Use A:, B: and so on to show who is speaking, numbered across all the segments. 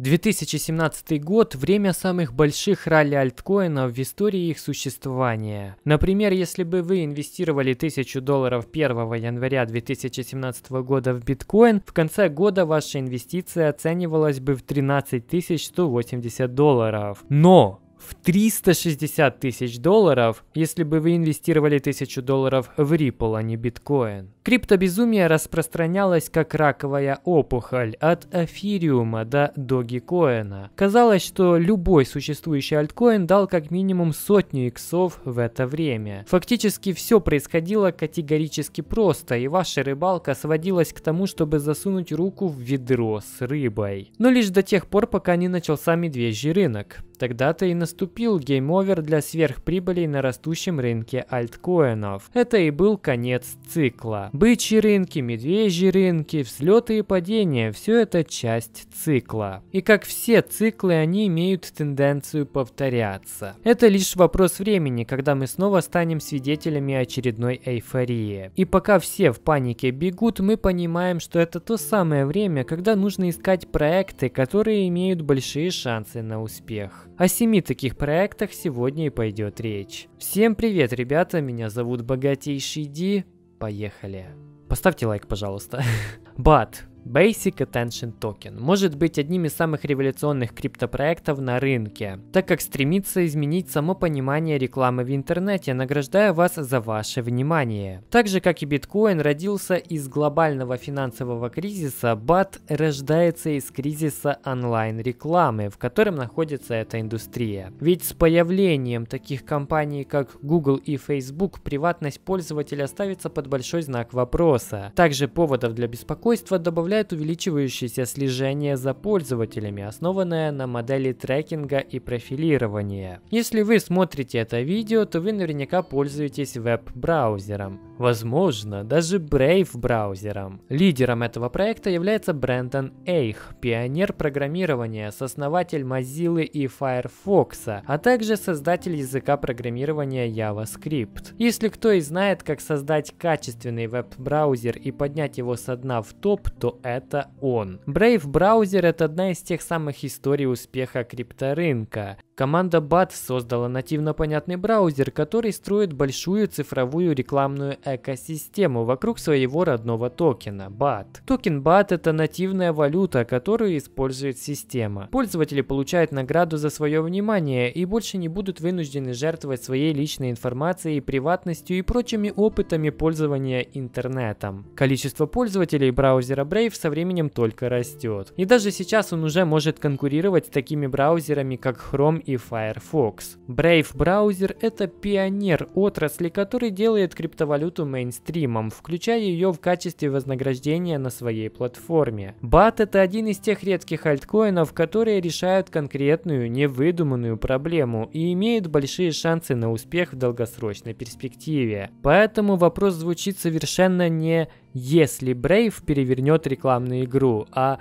A: 2017 год – время самых больших ралли альткоинов в истории их существования. Например, если бы вы инвестировали 1000 долларов 1 января 2017 года в биткоин, в конце года ваша инвестиция оценивалась бы в 13 180 долларов. Но в 360 тысяч долларов, если бы вы инвестировали тысячу долларов в Ripple, а не биткоин. Криптобезумие распространялось как раковая опухоль от эфириума до догикоина. Казалось, что любой существующий альткоин дал как минимум сотню иксов в это время. Фактически все происходило категорически просто, и ваша рыбалка сводилась к тому, чтобы засунуть руку в ведро с рыбой. Но лишь до тех пор, пока не начался медвежий рынок. Тогда-то и наступил гейм-овер для сверхприбылей на растущем рынке альткоинов. Это и был конец цикла. Бычьи рынки, медвежьи рынки, взлеты и падения – все это часть цикла. И как все циклы, они имеют тенденцию повторяться. Это лишь вопрос времени, когда мы снова станем свидетелями очередной эйфории. И пока все в панике бегут, мы понимаем, что это то самое время, когда нужно искать проекты, которые имеют большие шансы на успех. О семи таких проектах сегодня и пойдет речь. Всем привет, ребята, меня зовут Богатейший Ди. Поехали. Поставьте лайк, пожалуйста. Бат, Basic Attention Token может быть одним из самых революционных криптопроектов на рынке, так как стремится изменить само понимание рекламы в интернете, награждая вас за ваше внимание. Так же, как и биткоин родился из глобального финансового кризиса, BAT рождается из кризиса онлайн-рекламы, в котором находится эта индустрия. Ведь с появлением таких компаний, как Google и Facebook, приватность пользователя ставится под большой знак вопроса. Также поводов для беспокойства добавляется позволяет увеличивающееся слежение за пользователями, основанное на модели трекинга и профилирования. Если вы смотрите это видео, то вы наверняка пользуетесь веб-браузером. Возможно, даже Brave браузером. Лидером этого проекта является Брэндон Эйх, пионер программирования, сооснователь Mozilla и Firefox, а также создатель языка программирования JavaScript. Если кто и знает, как создать качественный веб-браузер и поднять его со дна в топ, то это он. Brave браузер это одна из тех самых историй успеха крипторынка. Команда BAT создала нативно понятный браузер, который строит большую цифровую рекламную экосистему вокруг своего родного токена BAT. Токен BAT – это нативная валюта, которую использует система. Пользователи получают награду за свое внимание и больше не будут вынуждены жертвовать своей личной информацией, приватностью и прочими опытами пользования интернетом. Количество пользователей браузера Brave со временем только растет. И даже сейчас он уже может конкурировать с такими браузерами, как Chrome и Firefox. Brave браузер — это пионер отрасли, который делает криптовалюту мейнстримом, включая ее в качестве вознаграждения на своей платформе. BAT — это один из тех редких альткоинов, которые решают конкретную, невыдуманную проблему и имеют большие шансы на успех в долгосрочной перспективе. Поэтому вопрос звучит совершенно не «если Brave перевернет рекламную игру», а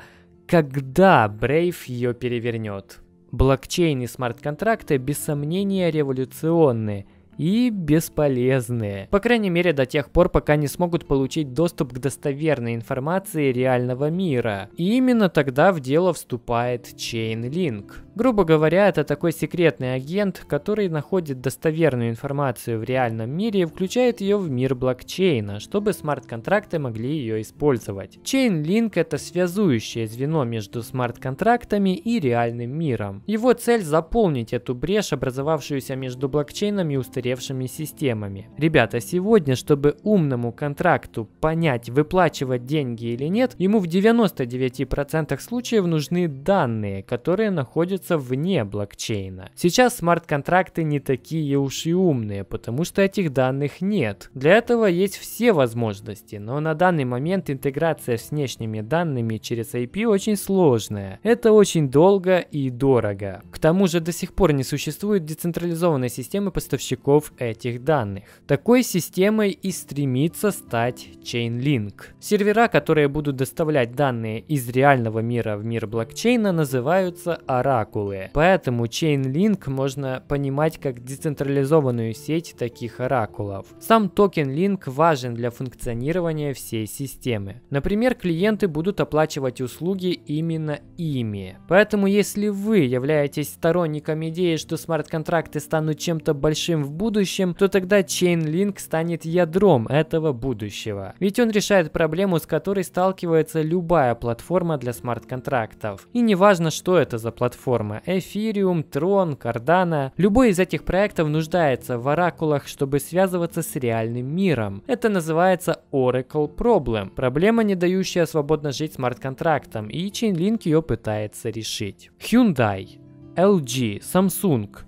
A: когда Brave ее перевернет. Блокчейн и смарт-контракты без сомнения революционные – и бесполезные. По крайней мере до тех пор, пока не смогут получить доступ к достоверной информации реального мира. И именно тогда в дело вступает Chainlink. Грубо говоря, это такой секретный агент, который находит достоверную информацию в реальном мире и включает ее в мир блокчейна, чтобы смарт-контракты могли ее использовать. Chainlink — это связующее звено между смарт-контрактами и реальным миром. Его цель — заполнить эту брешь, образовавшуюся между блокчейном и устаревшими системами. Ребята, сегодня, чтобы умному контракту понять, выплачивать деньги или нет, ему в 99% случаев нужны данные, которые находятся находятся вне блокчейна. Сейчас смарт-контракты не такие уж и умные, потому что этих данных нет. Для этого есть все возможности, но на данный момент интеграция с внешними данными через IP очень сложная. Это очень долго и дорого. К тому же до сих пор не существует децентрализованной системы поставщиков этих данных. Такой системой и стремится стать Chainlink. Сервера, которые будут доставлять данные из реального мира в мир блокчейна, называются Oracle оракулы. Поэтому Chainlink можно понимать как децентрализованную сеть таких оракулов. Сам токен Link важен для функционирования всей системы. Например, клиенты будут оплачивать услуги именно ими. Поэтому если вы являетесь сторонником идеи, что смарт-контракты станут чем-то большим в будущем, то тогда Chainlink станет ядром этого будущего. Ведь он решает проблему, с которой сталкивается любая платформа для смарт-контрактов. И не важно, что это за платформа экосистемы. Ethereum, Tron, Cardano. Любой из этих проектов нуждается в оракулах, чтобы связываться с реальным миром. Это называется Oracle Problem. Проблема, не дающая свободно жить смарт-контрактом, и Chainlink ее пытается решить. Hyundai, LG, Samsung –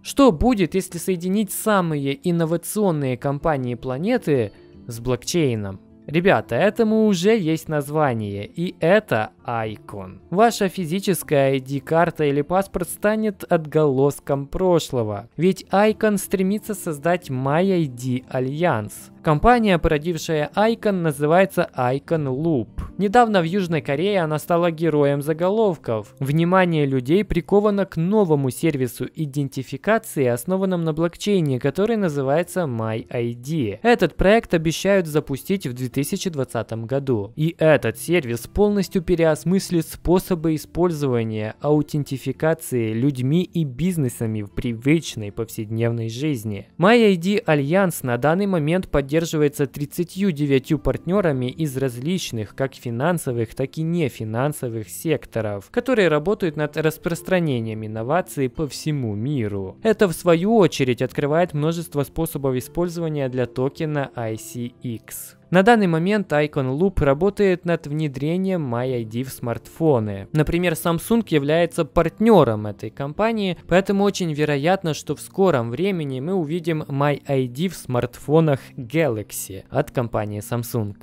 A: что будет, если соединить самые инновационные компании планеты с блокчейном? Ребята, этому уже есть название, и это Icon. Ваша физическая ID-карта или паспорт станет отголоском прошлого, ведь Icon стремится создать MyID-альянс Компания, породившая Icon, называется Icon Loop. Недавно в Южной Корее она стала героем заголовков. Внимание людей приковано к новому сервису идентификации, основанном на блокчейне, который называется MyID. Этот проект обещают запустить в 2020 году. И этот сервис полностью переосмыслит способы использования аутентификации людьми и бизнесами в привычной повседневной жизни. MyID Альянс на данный момент поддерживает поддерживается 39 партнерами из различных как финансовых, так и нефинансовых секторов, которые работают над распространением инноваций по всему миру. Это в свою очередь открывает множество способов использования для токена ICX. На данный момент Icon Loop работает над внедрением MyID в смартфоны. Например, Samsung является партнером этой компании, поэтому очень вероятно, что в скором времени мы увидим MyID в смартфонах Galaxy от компании Samsung.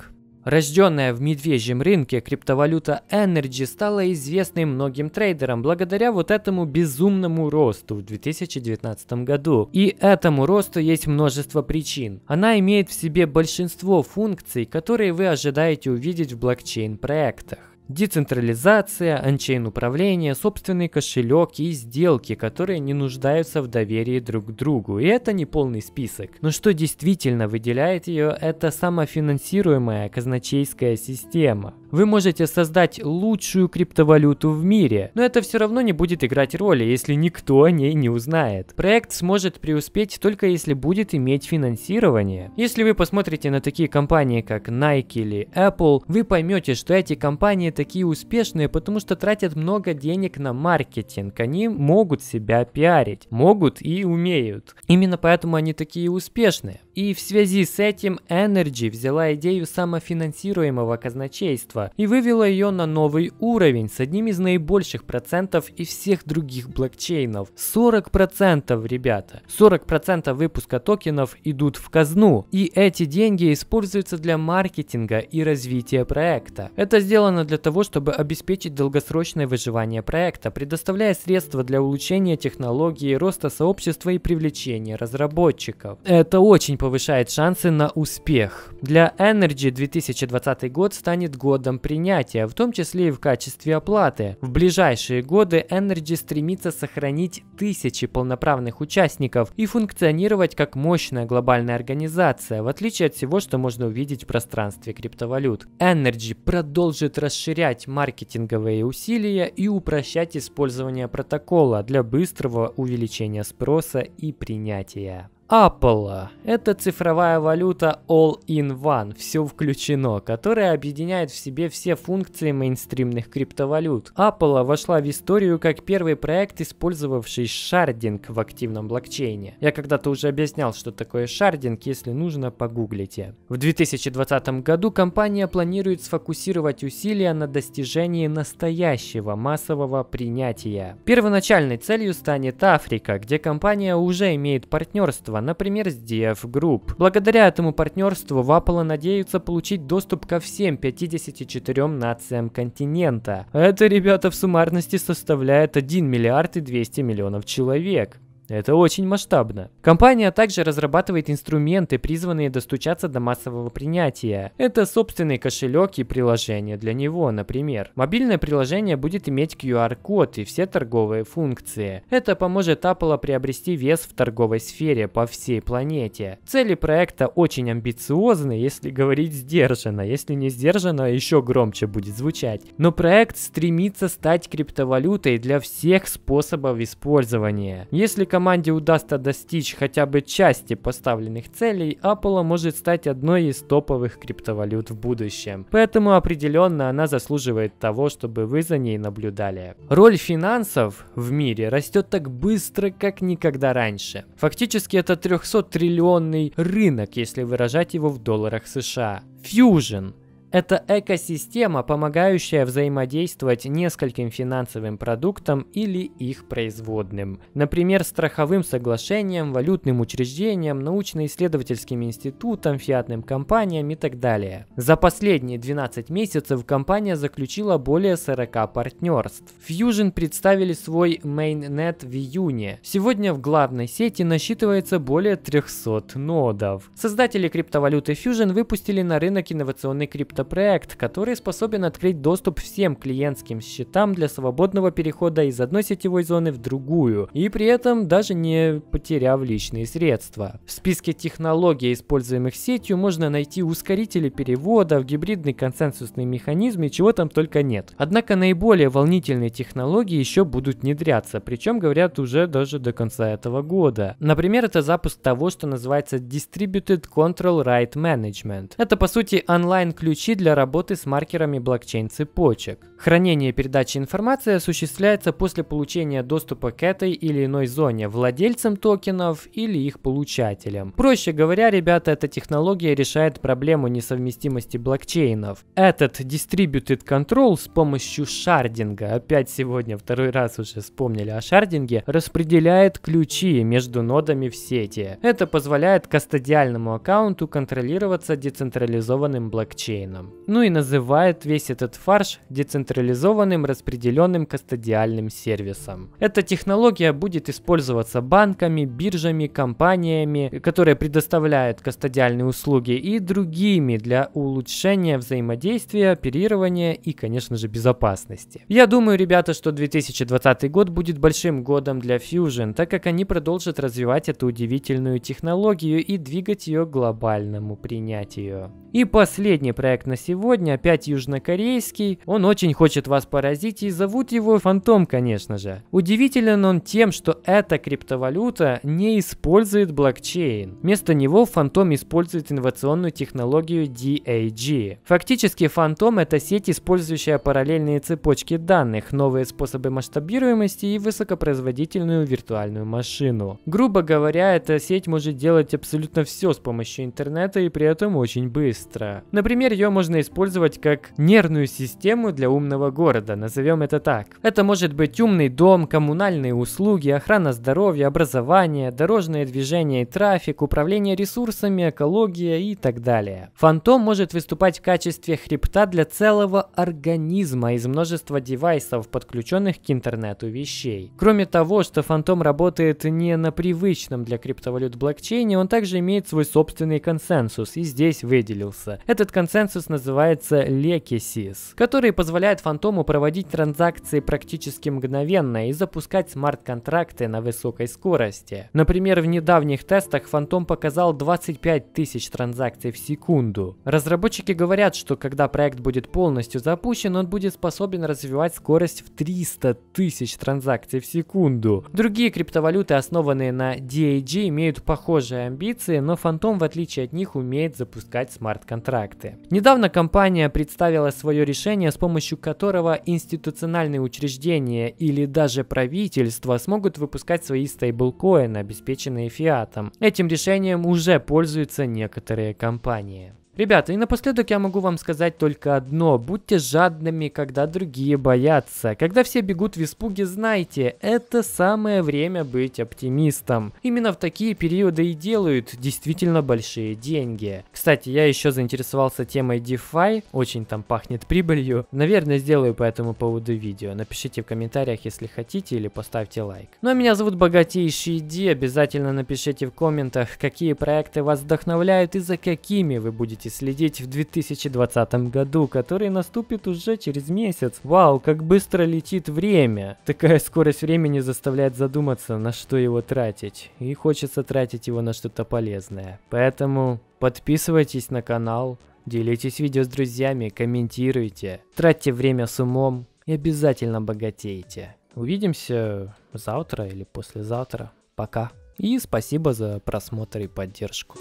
A: Рожденная в медвежьем рынке криптовалюта Energy стала известной многим трейдерам благодаря вот этому безумному росту в 2019 году. И этому росту есть множество причин. Она имеет в себе большинство функций, которые вы ожидаете увидеть в блокчейн-проектах. Децентрализация, анчейн-управление, собственный кошелек и сделки, которые не нуждаются в доверии друг к другу. И это не полный список. Но что действительно выделяет ее, это самофинансируемая казначейская система. Вы можете создать лучшую криптовалюту в мире, но это все равно не будет играть роли, если никто о ней не узнает. Проект сможет преуспеть только если будет иметь финансирование. Если вы посмотрите на такие компании, как Nike или Apple, вы поймете, что эти компании такие успешные, потому что тратят много денег на маркетинг. Они могут себя пиарить, могут и умеют. Именно поэтому они такие успешные. И в связи с этим Energy взяла идею самофинансируемого казначейства и вывела ее на новый уровень с одним из наибольших процентов и всех других блокчейнов. 40%, ребята. 40% выпуска токенов идут в казну. И эти деньги используются для маркетинга и развития проекта. Это сделано для того, чтобы обеспечить долгосрочное выживание проекта, предоставляя средства для улучшения технологии, роста сообщества и привлечения разработчиков. Это очень повышает шансы на успех. Для Energy 2020 год станет годом принятия, в том числе и в качестве оплаты. В ближайшие годы Energy стремится сохранить тысячи полноправных участников и функционировать как мощная глобальная организация, в отличие от всего, что можно увидеть в пространстве криптовалют. Energy продолжит расширять маркетинговые усилия и упрощать использование протокола для быстрого увеличения спроса и принятия. Apple – это цифровая валюта All-in-One, все включено, которая объединяет в себе все функции мейнстримных криптовалют. Apple вошла в историю как первый проект, использовавший шардинг в активном блокчейне. Я когда-то уже объяснял, что такое шардинг, если нужно, погуглите. В 2020 году компания планирует сфокусировать усилия на достижении настоящего массового принятия. Первоначальной целью станет Африка, где компания уже имеет партнерство партнерства, например, с DF Group. Благодаря этому партнерству Вапала надеются получить доступ ко всем 54 нациям континента. Это, ребята, в суммарности составляет 1 миллиард и 200 миллионов человек. Это очень масштабно. Компания также разрабатывает инструменты, призванные достучаться до массового принятия. Это собственный кошелек и приложение для него, например. Мобильное приложение будет иметь QR-код и все торговые функции. Это поможет Apple приобрести вес в торговой сфере по всей планете. Цели проекта очень амбициозны, если говорить сдержанно. Если не сдержанно, а еще громче будет звучать. Но проект стремится стать криптовалютой для всех способов использования. Если команде удастся достичь хотя бы части поставленных целей, Apple может стать одной из топовых криптовалют в будущем. Поэтому определенно она заслуживает того, чтобы вы за ней наблюдали. Роль финансов в мире растет так быстро, как никогда раньше. Фактически это 300 триллионный рынок, если выражать его в долларах США. Fusion это экосистема, помогающая взаимодействовать нескольким финансовым продуктам или их производным. Например, страховым соглашением, валютным учреждением, научно-исследовательским институтом, фиатным компаниям и так далее. За последние 12 месяцев компания заключила более 40 партнерств. Fusion представили свой mainnet в июне. Сегодня в главной сети насчитывается более 300 нодов. Создатели криптовалюты Fusion выпустили на рынок инновационный крипто проект, который способен открыть доступ всем клиентским счетам для свободного перехода из одной сетевой зоны в другую, и при этом даже не потеряв личные средства. В списке технологий, используемых сетью, можно найти ускорители переводов, гибридный консенсусный механизм и чего там только нет. Однако наиболее волнительные технологии еще будут внедряться, причем говорят уже даже до конца этого года. Например, это запуск того, что называется Distributed Control Right Management. Это по сути онлайн-ключи для работы с маркерами блокчейн-цепочек. Хранение и передача информации осуществляется после получения доступа к этой или иной зоне владельцем токенов или их получателем. Проще говоря, ребята, эта технология решает проблему несовместимости блокчейнов. Этот Distributed Control с помощью шардинга, опять сегодня второй раз уже вспомнили о шардинге, распределяет ключи между нодами в сети. Это позволяет кастодиальному аккаунту контролироваться децентрализованным блокчейном органам. Ну и называет весь этот фарш децентрализованным распределенным кастодиальным сервисом. Эта технология будет использоваться банками, биржами, компаниями, которые предоставляют кастодиальные услуги и другими для улучшения взаимодействия, оперирования и, конечно же, безопасности. Я думаю, ребята, что 2020 год будет большим годом для Fusion, так как они продолжат развивать эту удивительную технологию и двигать ее к глобальному принятию. И последний проект на сегодня, опять южнокорейский. Он очень хочет вас поразить и зовут его Фантом, конечно же. Удивителен он тем, что эта криптовалюта не использует блокчейн. Вместо него Фантом использует инновационную технологию DAG. Фактически Фантом это сеть, использующая параллельные цепочки данных, новые способы масштабируемости и высокопроизводительную виртуальную машину. Грубо говоря, эта сеть может делать абсолютно все с помощью интернета и при этом очень быстро. Например, ее можно использовать как нервную систему для умного города, назовем это так. Это может быть умный дом, коммунальные услуги, охрана здоровья, образование, дорожное движение и трафик, управление ресурсами, экология и так далее. Фантом может выступать в качестве хребта для целого организма из множества девайсов, подключенных к интернету вещей. Кроме того, что фантом работает не на привычном для криптовалют блокчейне, он также имеет свой собственный консенсус и здесь выделился. Этот консенсус сервис называется Lekisys, который позволяет фантому проводить транзакции практически мгновенно и запускать смарт-контракты на высокой скорости. Например, в недавних тестах фантом показал 25 тысяч транзакций в секунду. Разработчики говорят, что когда проект будет полностью запущен, он будет способен развивать скорость в 300 тысяч транзакций в секунду. Другие криптовалюты, основанные на DAG, имеют похожие амбиции, но Фантом, в отличие от них, умеет запускать смарт-контракты. Недавно Недавно компания представила свое решение, с помощью которого институциональные учреждения или даже правительство смогут выпускать свои стейблкоины, обеспеченные фиатом. Этим решением уже пользуются некоторые компании. Ребята, и напоследок я могу вам сказать только одно. Будьте жадными, когда другие боятся. Когда все бегут в испуге, знайте, это самое время быть оптимистом. Именно в такие периоды и делают действительно большие деньги. Кстати, я еще заинтересовался темой DeFi. Очень там пахнет прибылью. Наверное, сделаю по этому поводу видео. Напишите в комментариях, если хотите, или поставьте лайк. Ну а меня зовут Богатейший Ди. Обязательно напишите в комментах, какие проекты вас вдохновляют и за какими вы будете можете следить в 2020 году, который наступит уже через месяц. Вау, как быстро летит время. Такая скорость времени заставляет задуматься, на что его тратить. И хочется тратить его на что-то полезное. Поэтому подписывайтесь на канал, делитесь видео с друзьями, комментируйте, тратьте время с умом и обязательно богатейте. Увидимся завтра или послезавтра. Пока. И спасибо за просмотр и поддержку.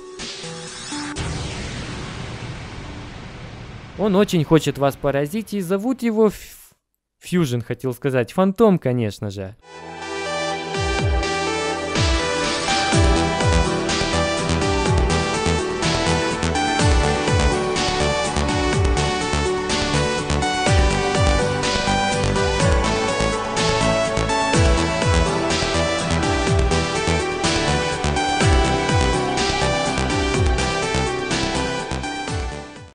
A: Он очень хочет вас поразить и зовут его Фьюжн, хотел сказать. Фантом, конечно же.